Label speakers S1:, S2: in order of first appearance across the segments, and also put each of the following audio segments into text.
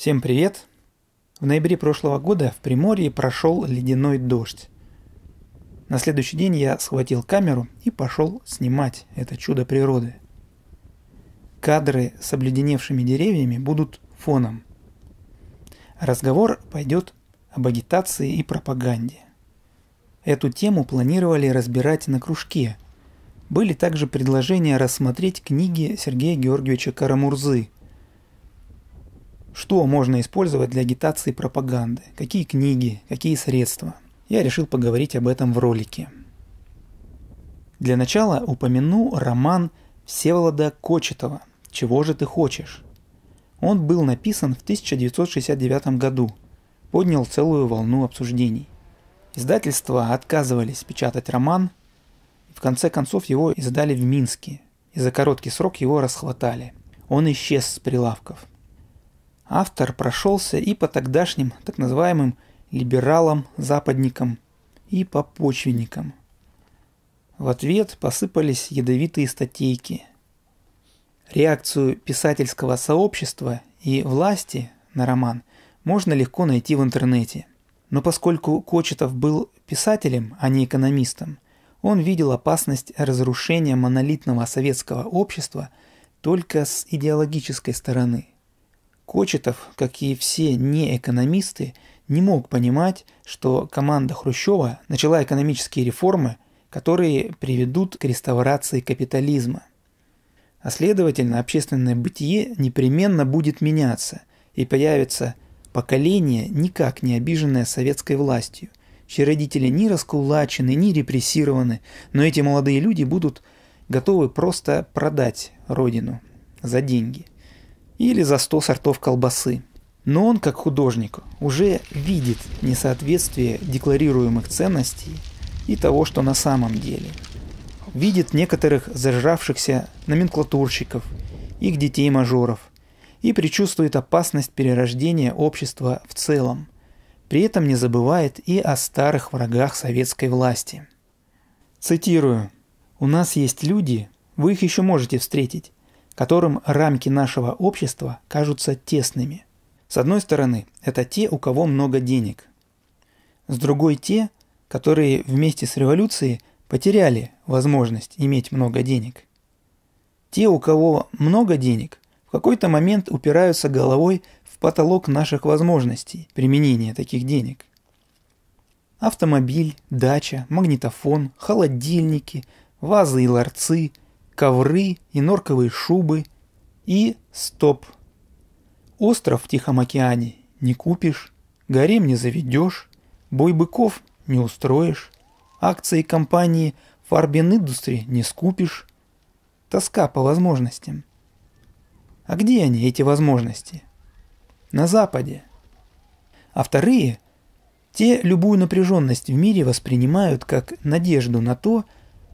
S1: Всем привет! В ноябре прошлого года в Приморье прошел ледяной дождь. На следующий день я схватил камеру и пошел снимать это чудо природы. Кадры с обледеневшими деревьями будут фоном. Разговор пойдет об агитации и пропаганде. Эту тему планировали разбирать на кружке. Были также предложения рассмотреть книги Сергея Георгиевича Карамурзы – что можно использовать для агитации и пропаганды, какие книги, какие средства. Я решил поговорить об этом в ролике. Для начала упомяну роман Всеволода Кочетова «Чего же ты хочешь?». Он был написан в 1969 году, поднял целую волну обсуждений. Издательства отказывались печатать роман, и в конце концов его издали в Минске, и за короткий срок его расхватали. Он исчез с прилавков автор прошелся и по тогдашним так называемым либералам-западникам и по почвенникам. В ответ посыпались ядовитые статейки. Реакцию писательского сообщества и власти на роман можно легко найти в интернете. Но поскольку Кочетов был писателем, а не экономистом, он видел опасность разрушения монолитного советского общества только с идеологической стороны – Кочетов, как и все неэкономисты, не мог понимать, что команда Хрущева начала экономические реформы, которые приведут к реставрации капитализма. А следовательно, общественное бытие непременно будет меняться, и появится поколение, никак не обиженное советской властью, чьи родители ни раскулачены, ни репрессированы, но эти молодые люди будут готовы просто продать родину за деньги или за 100 сортов колбасы. Но он, как художник, уже видит несоответствие декларируемых ценностей и того, что на самом деле. Видит некоторых зажравшихся номенклатурщиков, их детей-мажоров, и предчувствует опасность перерождения общества в целом. При этом не забывает и о старых врагах советской власти. Цитирую. «У нас есть люди, вы их еще можете встретить, которым рамки нашего общества кажутся тесными. С одной стороны, это те, у кого много денег. С другой те, которые вместе с революцией потеряли возможность иметь много денег. Те, у кого много денег, в какой-то момент упираются головой в потолок наших возможностей применения таких денег. Автомобиль, дача, магнитофон, холодильники, вазы и ларцы – ковры и норковые шубы, и стоп. Остров в Тихом океане не купишь, гарем не заведешь, бой быков не устроишь, акции компании Farben Industry не скупишь. Тоска по возможностям. А где они, эти возможности? На Западе. А вторые, те любую напряженность в мире воспринимают как надежду на то, что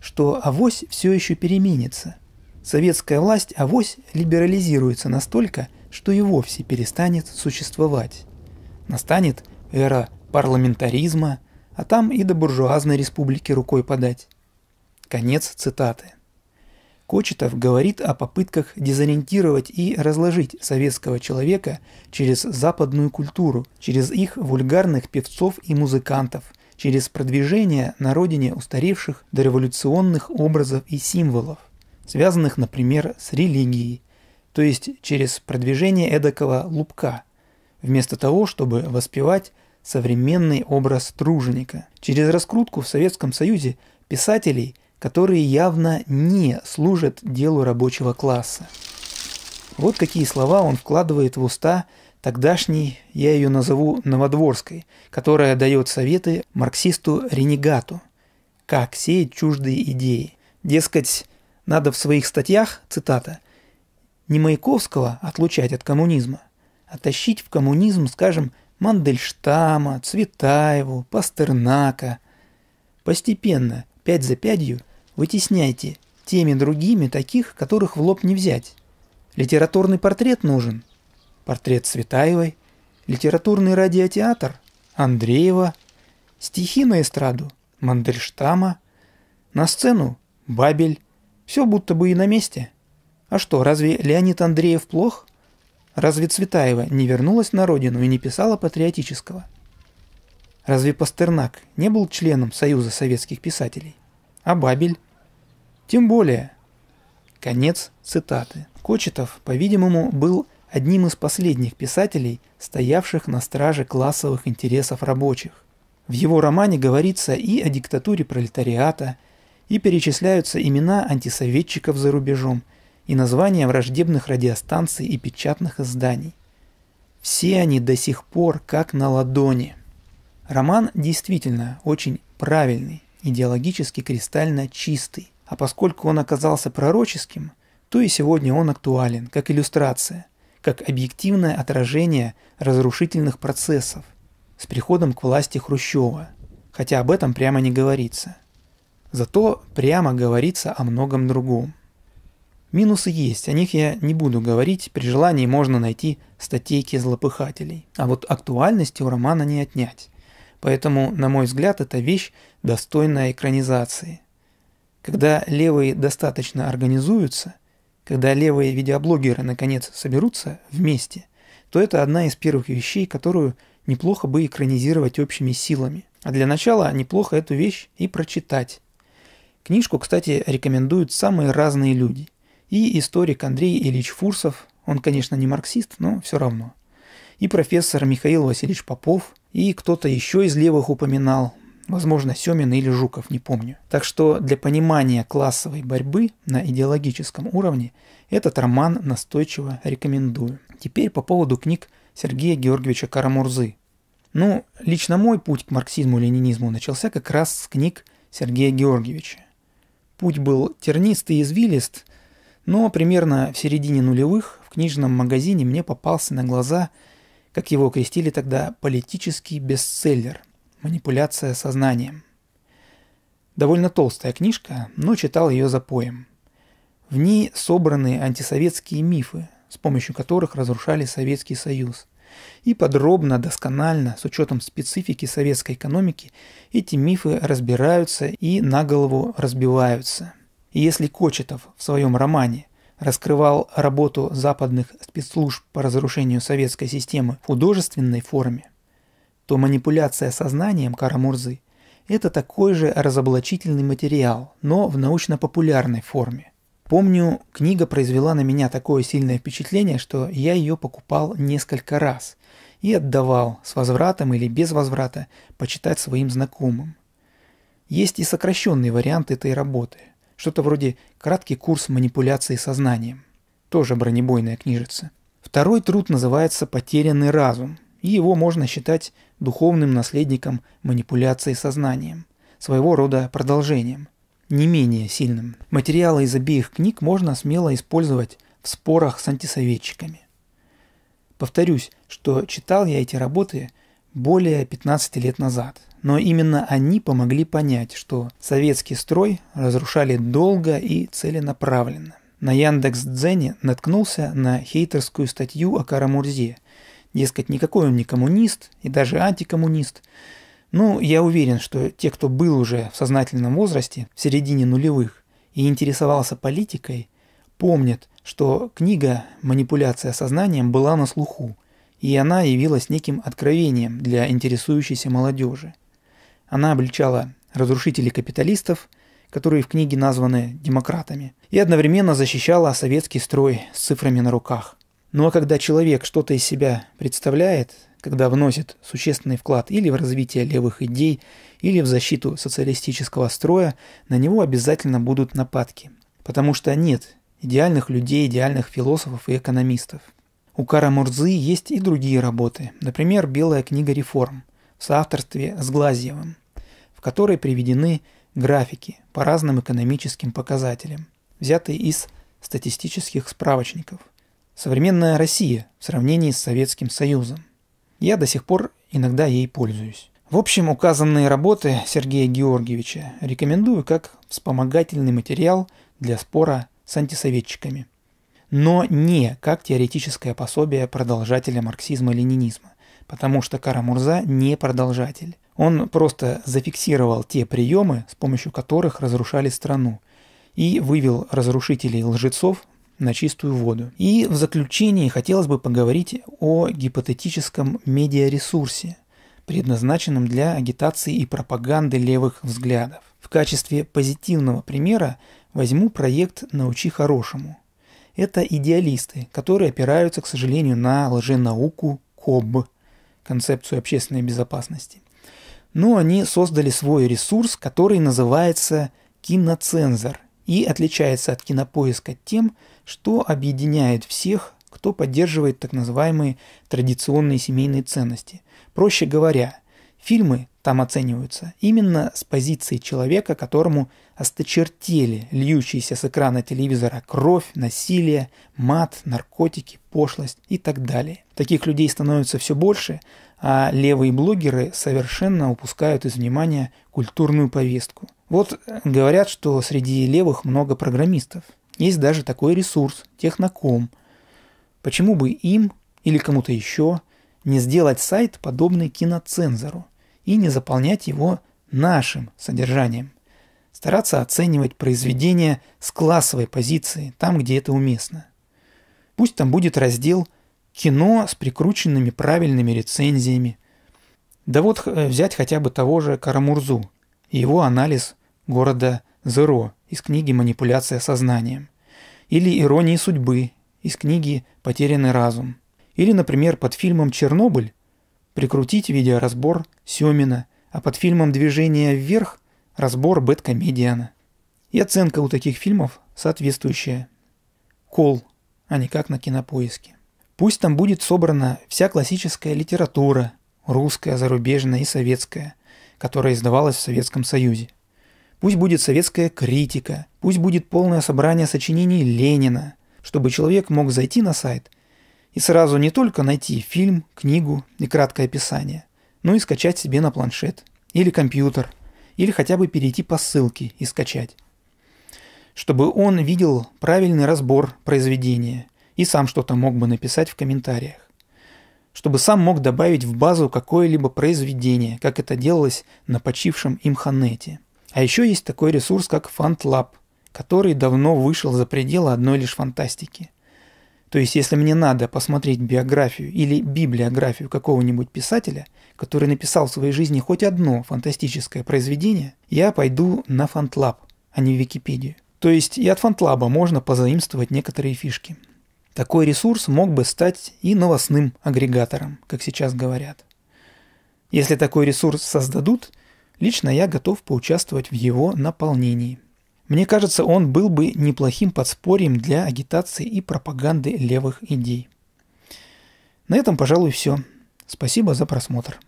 S1: что авось все еще переменится. Советская власть авось либерализируется настолько, что и вовсе перестанет существовать. Настанет эра парламентаризма, а там и до буржуазной республики рукой подать. Конец цитаты. Кочетов говорит о попытках дезориентировать и разложить советского человека через западную культуру, через их вульгарных певцов и музыкантов – через продвижение на родине устаревших дореволюционных образов и символов, связанных, например, с религией, то есть через продвижение эдакого лупка, вместо того, чтобы воспевать современный образ труженика, через раскрутку в Советском Союзе писателей, которые явно не служат делу рабочего класса. Вот какие слова он вкладывает в уста Тогдашней я ее назову Новодворской, которая дает советы марксисту-ренегату, как сеять чуждые идеи. Дескать, надо в своих статьях, цитата, не Маяковского отлучать от коммунизма, а тащить в коммунизм, скажем, Мандельштама, Цветаеву, Пастернака. Постепенно, пять за пятью, вытесняйте теми другими таких, которых в лоб не взять. Литературный портрет нужен – портрет Светаевой, литературный радиотеатр Андреева, стихи на эстраду Мандельштама, на сцену Бабель, все будто бы и на месте. А что, разве Леонид Андреев плох? Разве Цветаева не вернулась на родину и не писала патриотического? Разве Пастернак не был членом Союза советских писателей? А Бабель? Тем более. Конец цитаты. Кочетов, по-видимому, был одним из последних писателей, стоявших на страже классовых интересов рабочих. В его романе говорится и о диктатуре пролетариата, и перечисляются имена антисоветчиков за рубежом, и названия враждебных радиостанций и печатных изданий. Все они до сих пор как на ладони. Роман действительно очень правильный, идеологически кристально чистый, а поскольку он оказался пророческим, то и сегодня он актуален, как иллюстрация – как объективное отражение разрушительных процессов с приходом к власти Хрущева, хотя об этом прямо не говорится. Зато прямо говорится о многом другом. Минусы есть, о них я не буду говорить, при желании можно найти статейки злопыхателей. А вот актуальности у романа не отнять. Поэтому, на мой взгляд, эта вещь достойная экранизации. Когда левые достаточно организуются – когда левые видеоблогеры наконец соберутся вместе, то это одна из первых вещей, которую неплохо бы экранизировать общими силами. А для начала неплохо эту вещь и прочитать. Книжку, кстати, рекомендуют самые разные люди. И историк Андрей Ильич Фурсов, он, конечно, не марксист, но все равно. И профессор Михаил Васильевич Попов, и кто-то еще из левых упоминал, Возможно, Семин или Жуков, не помню. Так что для понимания классовой борьбы на идеологическом уровне этот роман настойчиво рекомендую. Теперь по поводу книг Сергея Георгиевича Карамурзы. Ну, лично мой путь к марксизму и ленинизму начался как раз с книг Сергея Георгиевича. Путь был тернистый и извилист, но примерно в середине нулевых в книжном магазине мне попался на глаза, как его крестили тогда, политический бестселлер Манипуляция сознанием. Довольно толстая книжка, но читал ее за поем. В ней собраны антисоветские мифы, с помощью которых разрушали Советский Союз. И подробно, досконально, с учетом специфики советской экономики, эти мифы разбираются и на голову разбиваются. И если Кочетов в своем романе раскрывал работу западных спецслужб по разрушению советской системы в художественной форме – то манипуляция сознанием Карамурзы – это такой же разоблачительный материал, но в научно-популярной форме. Помню, книга произвела на меня такое сильное впечатление, что я ее покупал несколько раз и отдавал с возвратом или без возврата почитать своим знакомым. Есть и сокращенный вариант этой работы, что-то вроде «Краткий курс манипуляции сознанием», тоже бронебойная книжица. Второй труд называется «Потерянный разум», и его можно считать духовным наследником манипуляции сознанием, своего рода продолжением, не менее сильным. Материалы из обеих книг можно смело использовать в спорах с антисоветчиками. Повторюсь, что читал я эти работы более 15 лет назад, но именно они помогли понять, что советский строй разрушали долго и целенаправленно. На Яндекс.Дзене наткнулся на хейтерскую статью о Карамурзе – Дескать, никакой он не коммунист и даже антикоммунист. Ну, я уверен, что те, кто был уже в сознательном возрасте, в середине нулевых, и интересовался политикой, помнят, что книга «Манипуляция сознанием» была на слуху, и она явилась неким откровением для интересующейся молодежи. Она обличала разрушителей капиталистов, которые в книге названы демократами, и одновременно защищала советский строй с цифрами на руках. Ну а когда человек что-то из себя представляет, когда вносит существенный вклад или в развитие левых идей, или в защиту социалистического строя, на него обязательно будут нападки. Потому что нет идеальных людей, идеальных философов и экономистов. У Кара Мурзы есть и другие работы, например, «Белая книга реформ» в соавторстве с Глазьевым, в которой приведены графики по разным экономическим показателям, взятые из статистических справочников – Современная Россия в сравнении с Советским Союзом. Я до сих пор иногда ей пользуюсь. В общем, указанные работы Сергея Георгиевича рекомендую как вспомогательный материал для спора с антисоветчиками, но не как теоретическое пособие продолжателя марксизма-ленинизма, потому что Карамурза не продолжатель. Он просто зафиксировал те приемы, с помощью которых разрушали страну, и вывел разрушителей лжецов на чистую воду. И в заключении хотелось бы поговорить о гипотетическом медиаресурсе, предназначенном для агитации и пропаганды левых взглядов. В качестве позитивного примера возьму проект «Научи хорошему». Это идеалисты, которые опираются, к сожалению, на лженауку КОБ, концепцию общественной безопасности. Но они создали свой ресурс, который называется «Киноцензор», и отличается от кинопоиска тем, что объединяет всех, кто поддерживает так называемые традиционные семейные ценности. Проще говоря, фильмы там оцениваются именно с позиции человека, которому осточертели льющиеся с экрана телевизора кровь, насилие, мат, наркотики, пошлость и так далее. Таких людей становится все больше, а левые блогеры совершенно упускают из внимания культурную повестку – вот говорят, что среди левых много программистов. Есть даже такой ресурс – Техноком. Почему бы им или кому-то еще не сделать сайт, подобный киноцензору, и не заполнять его нашим содержанием? Стараться оценивать произведения с классовой позиции, там, где это уместно. Пусть там будет раздел «Кино с прикрученными правильными рецензиями». Да вот э, взять хотя бы того же Карамурзу – его анализ города Зеро из книги «Манипуляция сознанием», или «Иронии судьбы» из книги «Потерянный разум», или, например, под фильмом «Чернобыль» прикрутить видеоразбор Семина, а под фильмом «Движение вверх» разбор Бэткомедиана. И оценка у таких фильмов соответствующая. Кол, а не как на кинопоиске. Пусть там будет собрана вся классическая литература, русская, зарубежная и советская, которая издавалась в Советском Союзе. Пусть будет советская критика, пусть будет полное собрание сочинений Ленина, чтобы человек мог зайти на сайт и сразу не только найти фильм, книгу и краткое описание, но и скачать себе на планшет или компьютер, или хотя бы перейти по ссылке и скачать. Чтобы он видел правильный разбор произведения и сам что-то мог бы написать в комментариях чтобы сам мог добавить в базу какое-либо произведение, как это делалось на почившем им ханете – а еще есть такой ресурс, как FantLab, который давно вышел за пределы одной лишь фантастики. То есть, если мне надо посмотреть биографию или библиографию какого-нибудь писателя, который написал в своей жизни хоть одно фантастическое произведение, я пойду на FantLab, а не в Википедию. То есть и от фантлаба можно позаимствовать некоторые фишки. Такой ресурс мог бы стать и новостным агрегатором, как сейчас говорят. Если такой ресурс создадут, Лично я готов поучаствовать в его наполнении. Мне кажется, он был бы неплохим подспорьем для агитации и пропаганды левых идей. На этом, пожалуй, все. Спасибо за просмотр.